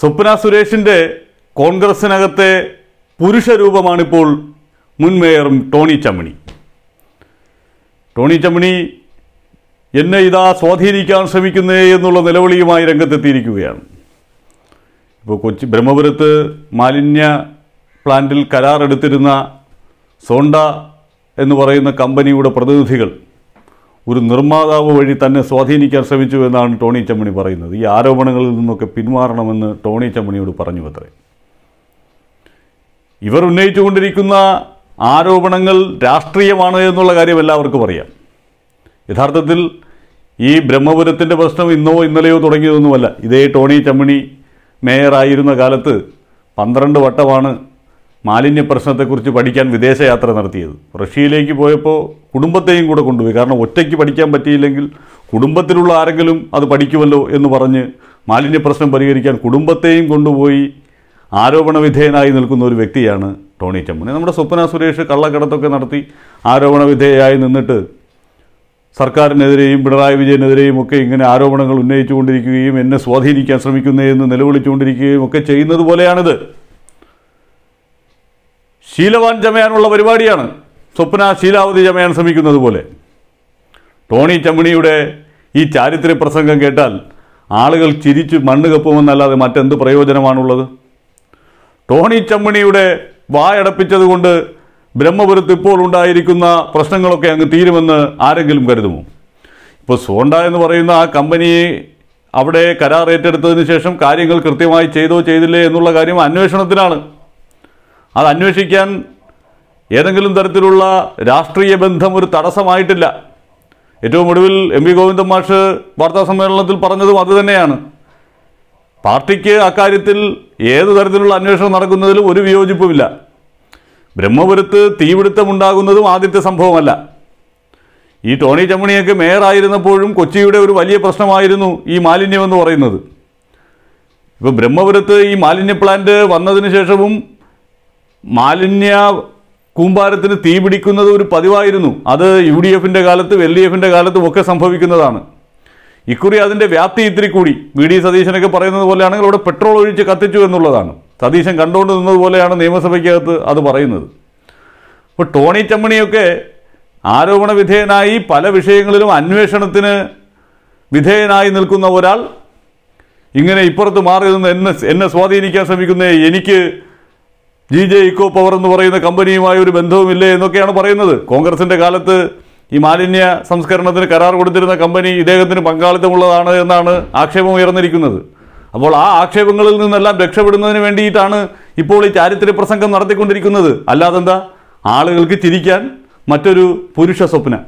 സ്വപ്ന സുരേഷിൻ്റെ കോൺഗ്രസിനകത്തെ പുരുഷ രൂപമാണിപ്പോൾ മുൻ മേയറും ടോണി ചമ്മണി ടോണി ചമ്മണി എന്നെ ഇതാ സ്വാധീനിക്കാൻ ശ്രമിക്കുന്നേ എന്നുള്ള നിലവിളിയുമായി രംഗത്തെത്തിയിരിക്കുകയാണ് ഇപ്പോൾ കൊച്ചി ബ്രഹ്മപുരത്ത് മാലിന്യ പ്ലാന്റിൽ കരാറെടുത്തിരുന്ന സോണ്ട എന്ന് പറയുന്ന കമ്പനിയുടെ പ്രതിനിധികൾ ഒരു നിർമ്മാതാവ് വഴി തന്നെ സ്വാധീനിക്കാൻ ശ്രമിച്ചു എന്നാണ് ടോണി ചമ്മണി പറയുന്നത് ഈ ആരോപണങ്ങളിൽ നിന്നൊക്കെ പിന്മാറണമെന്ന് ടോണി ചമ്മണിയോട് പറഞ്ഞു അത്രേ ഇവർ ഉന്നയിച്ചുകൊണ്ടിരിക്കുന്ന ആരോപണങ്ങൾ രാഷ്ട്രീയമാണ് എന്നുള്ള കാര്യം എല്ലാവർക്കും അറിയാം യഥാർത്ഥത്തിൽ ഈ ബ്രഹ്മപുരത്തിൻ്റെ പ്രശ്നം ഇന്നോ ഇന്നലെയോ തുടങ്ങിയതൊന്നുമല്ല ഇതേ ടോണി ചമ്മണി മേയറായിരുന്ന കാലത്ത് പന്ത്രണ്ട് വട്ടമാണ് മാലിന്യ പ്രശ്നത്തെക്കുറിച്ച് പഠിക്കാൻ വിദേശയാത്ര നടത്തിയത് റഷ്യയിലേക്ക് പോയപ്പോൾ കുടുംബത്തെയും കൂടെ കൊണ്ടുപോയി കാരണം ഒറ്റയ്ക്ക് പഠിക്കാൻ പറ്റിയില്ലെങ്കിൽ കുടുംബത്തിലുള്ള ആരെങ്കിലും അത് പഠിക്കുമല്ലോ എന്ന് പറഞ്ഞ് മാലിന്യ പ്രശ്നം പരിഹരിക്കാൻ കുടുംബത്തെയും കൊണ്ടുപോയി ആരോപണ വിധേയനായി നിൽക്കുന്ന ഒരു വ്യക്തിയാണ് ടോണി ചമ്മുനെ നമ്മുടെ സ്വപ്ന സുരേഷ് കള്ളക്കടത്തൊക്കെ നടത്തി ആരോപണ വിധേയയായി നിന്നിട്ട് സർക്കാരിനെതിരെയും പിണറായി വിജയനെതിരെയും ഒക്കെ ഇങ്ങനെ ആരോപണങ്ങൾ ഉന്നയിച്ചുകൊണ്ടിരിക്കുകയും എന്നെ സ്വാധീനിക്കാൻ ശ്രമിക്കുന്നതെന്ന് നിലവിളിച്ചുകൊണ്ടിരിക്കുകയും ഒക്കെ ചെയ്യുന്നത് പോലെയാണിത് ശീലവാൻ ചമയാനുള്ള പരിപാടിയാണ് സ്വപ്ന ശീലാവതി ചമയാൻ ശ്രമിക്കുന്നത് പോലെ ടോണി ചമ്മിണിയുടെ ഈ ചാരിത്ര പ്രസംഗം കേട്ടാൽ ആളുകൾ ചിരിച്ച് മണ്ണ് കപ്പുമെന്നല്ലാതെ മറ്റെന്ത് പ്രയോജനമാണുള്ളത് ടോണി ചമ്മിണിയുടെ വായടപ്പിച്ചതുകൊണ്ട് ബ്രഹ്മപുരത്ത് ഇപ്പോൾ ഉണ്ടായിരിക്കുന്ന പ്രശ്നങ്ങളൊക്കെ അങ്ങ് തീരുമെന്ന് ആരെങ്കിലും കരുതുമോ ഇപ്പോൾ സോണ്ട എന്ന് പറയുന്ന ആ കമ്പനി അവിടെ കരാർ ഏറ്റെടുത്തതിന് ശേഷം കാര്യങ്ങൾ കൃത്യമായി ചെയ്തോ ചെയ്തില്ലേ എന്നുള്ള കാര്യം അന്വേഷണത്തിലാണ് അത് അന്വേഷിക്കാൻ ഏതെങ്കിലും തരത്തിലുള്ള രാഷ്ട്രീയ ബന്ധം ഒരു തടസ്സമായിട്ടില്ല ഏറ്റവും ഒടുവിൽ എം വി ഗോവിന്ദൻ മാഷ് വാർത്താസമ്മേളനത്തിൽ പറഞ്ഞതും അതുതന്നെയാണ് പാർട്ടിക്ക് അക്കാര്യത്തിൽ ഏത് തരത്തിലുള്ള അന്വേഷണം നടക്കുന്നതിലും ഒരു വിയോജിപ്പുമില്ല ബ്രഹ്മപുരത്ത് തീപിടുത്തമുണ്ടാകുന്നതും ആദ്യത്തെ സംഭവമല്ല ഈ ടോണി ചമ്മണിയൊക്കെ മേയറായിരുന്നപ്പോഴും കൊച്ചിയുടെ ഒരു വലിയ പ്രശ്നമായിരുന്നു ഈ മാലിന്യമെന്ന് പറയുന്നത് ഇപ്പോൾ ബ്രഹ്മപുരത്ത് ഈ മാലിന്യ പ്ലാന്റ് വന്നതിന് ശേഷവും മാലിന്യ കൂമ്പാരത്തിന് തീ പിടിക്കുന്നത് ഒരു പതിവായിരുന്നു അത് യു ഡി എഫിൻ്റെ കാലത്തും എൽ ഡി എഫിൻ്റെ കാലത്തും ഒക്കെ സംഭവിക്കുന്നതാണ് ഇക്കുറി അതിൻ്റെ വ്യാപ്തി ഇത്തിരി കൂടി വി ഡി സതീശനൊക്കെ പറയുന്നത് പോലെയാണെങ്കിൽ അവിടെ പെട്രോൾ ഒഴിച്ച് കത്തിച്ചു എന്നുള്ളതാണ് സതീശൻ കണ്ടുകൊണ്ട് നിന്നതുപോലെയാണ് നിയമസഭയ്ക്കകത്ത് അത് പറയുന്നത് ഇപ്പോൾ ടോണി ചമ്മണിയൊക്കെ ആരോപണ വിധേയനായി പല വിഷയങ്ങളിലും അന്വേഷണത്തിന് വിധേയനായി നിൽക്കുന്ന ഒരാൾ ഇങ്ങനെ ഇപ്പുറത്ത് മാറി നിന്ന് എന്നെ എന്നെ സ്വാധീനിക്കാൻ ശ്രമിക്കുന്ന എനിക്ക് ജി ജെ ഇക്കോ പവർ എന്ന് പറയുന്ന കമ്പനിയുമായി ഒരു ബന്ധവുമില്ല എന്നൊക്കെയാണ് പറയുന്നത് കോൺഗ്രസിന്റെ കാലത്ത് ഈ മാലിന്യ സംസ്കരണത്തിന് കരാർ കൊടുത്തിരുന്ന കമ്പനി ഇദ്ദേഹത്തിന് പങ്കാളിത്തമുള്ളതാണ് എന്നാണ് ആക്ഷേപം ഉയർന്നിരിക്കുന്നത് അപ്പോൾ ആ ആക്ഷേപങ്ങളിൽ നിന്നെല്ലാം രക്ഷപ്പെടുന്നതിന് വേണ്ടിയിട്ടാണ് ഇപ്പോൾ ഈ ചാരിത്ര പ്രസംഗം നടത്തിക്കൊണ്ടിരിക്കുന്നത് അല്ലാതെന്താ ആളുകൾക്ക് ചിരിക്കാൻ മറ്റൊരു പുരുഷ സ്വപ്നം